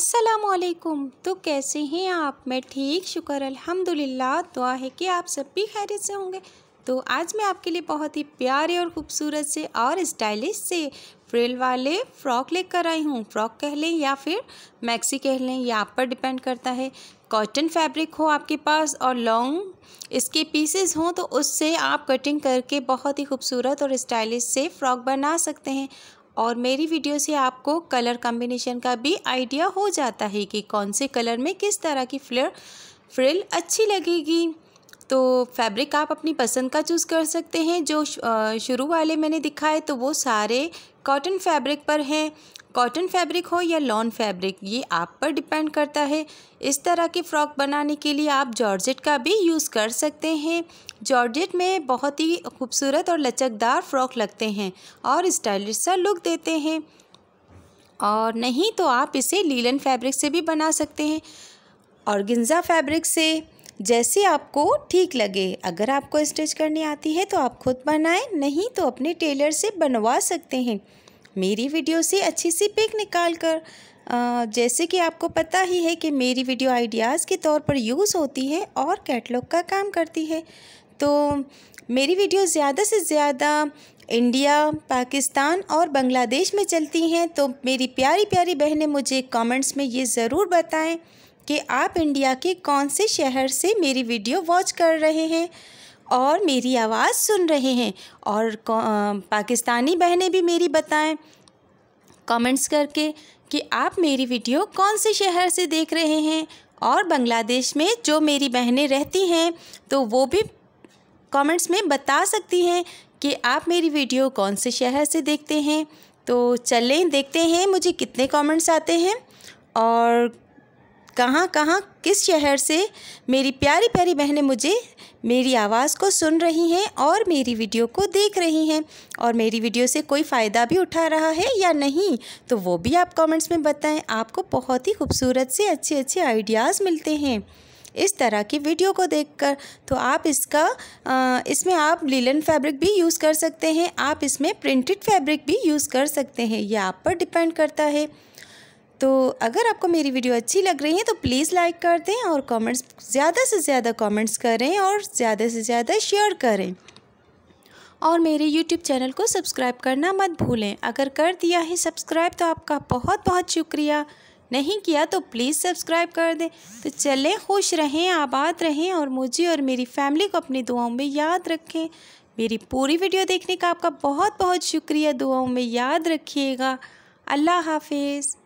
असलकुम तो कैसे हैं आप मैं ठीक शुक्र अल्हम्दुलिल्लाह दुआ है कि आप सब भी खैरियत से होंगे तो आज मैं आपके लिए बहुत ही प्यारे और ख़ूबसूरत से और स्टाइलिश से फ्रिल वाले फ्रॉक लेकर आई हूँ फ्रॉक कह लें या फिर मैक्सी कह लें यह आप पर डिपेंड करता है कॉटन फैब्रिक हो आपके पास और लॉन्ग इसके पीसेस हों तो उससे आप कटिंग करके बहुत ही खूबसूरत और स्टाइलिश से फ्रॉक बना सकते हैं और मेरी वीडियो से आपको कलर कॉम्बिनेशन का भी आइडिया हो जाता है कि कौन से कलर में किस तरह की फ्लर फ्रिल अच्छी लगेगी तो फैब्रिक आप अपनी पसंद का चूज़ कर सकते हैं जो शुरू वाले मैंने दिखाए तो वो सारे कॉटन फैब्रिक पर हैं कॉटन फैब्रिक हो या लॉन फैब्रिक ये आप पर डिपेंड करता है इस तरह के फ्रॉक बनाने के लिए आप जॉर्जेट का भी यूज़ कर सकते हैं जॉर्जेट में बहुत ही खूबसूरत और लचकदार फ्रॉक लगते हैं और स्टाइलिश सा लुक देते हैं और नहीं तो आप इसे लीलन फैब्रिक से भी बना सकते हैं और फैब्रिक से जैसे आपको ठीक लगे अगर आपको स्टिच करनी आती है तो आप खुद बनाएं नहीं तो अपने टेलर से बनवा सकते हैं मेरी वीडियो से अच्छी सी पिक निकाल कर आ, जैसे कि आपको पता ही है कि मेरी वीडियो आइडियाज़ के तौर पर यूज़ होती है और कैटलॉग का काम करती है तो मेरी वीडियो ज़्यादा से ज़्यादा इंडिया पाकिस्तान और बांग्लादेश में चलती हैं तो मेरी प्यारी प्यारी बहनें मुझे कमेंट्स में ये ज़रूर बताएं कि आप इंडिया के कौन से शहर से मेरी वीडियो वॉच कर रहे हैं और मेरी आवाज़ सुन रहे हैं और पाकिस्तानी बहनें भी मेरी बताएं कमेंट्स करके कि आप मेरी वीडियो कौन से शहर से देख रहे हैं और बांग्लादेश में जो मेरी बहनें रहती हैं तो वो भी कमेंट्स में बता सकती हैं कि आप मेरी वीडियो कौन से शहर से देखते हैं तो चलें देखते हैं मुझे कितने कमेंट्स आते हैं और कहाँ कहाँ किस शहर से मेरी प्यारी प्यारी बहनें मुझे मेरी आवाज़ को सुन रही हैं और मेरी वीडियो को देख रही हैं और मेरी वीडियो से कोई फ़ायदा भी उठा रहा है या नहीं तो वो भी आप कमेंट्स में बताएं आपको बहुत ही खूबसूरत से अच्छे अच्छे आइडियाज़ मिलते हैं इस तरह की वीडियो को देखकर तो आप इसका आ, इसमें आप लीलन फैब्रिक भी यूज़ कर सकते हैं आप इसमें प्रिंटेड फैब्रिक भी यूज़ कर सकते हैं यह आप पर डिपेंड करता है तो अगर आपको मेरी वीडियो अच्छी लग रही है तो प्लीज़ लाइक कर दें और कमेंट्स ज़्यादा से ज़्यादा कमेंट्स करें और ज़्यादा से ज़्यादा शेयर करें और मेरे YouTube चैनल को सब्सक्राइब करना मत भूलें अगर कर दिया है सब्सक्राइब तो आपका बहुत बहुत शुक्रिया नहीं किया तो प्लीज़ सब्सक्राइब कर दें तो चलें खुश रहें आबाद रहें और मुझे और मेरी फैमिली को अपनी दुआओं में याद रखें मेरी पूरी वीडियो देखने का आपका बहुत बहुत शुक्रिया दुआओं में याद रखिएगा अल्लाह हाफिज़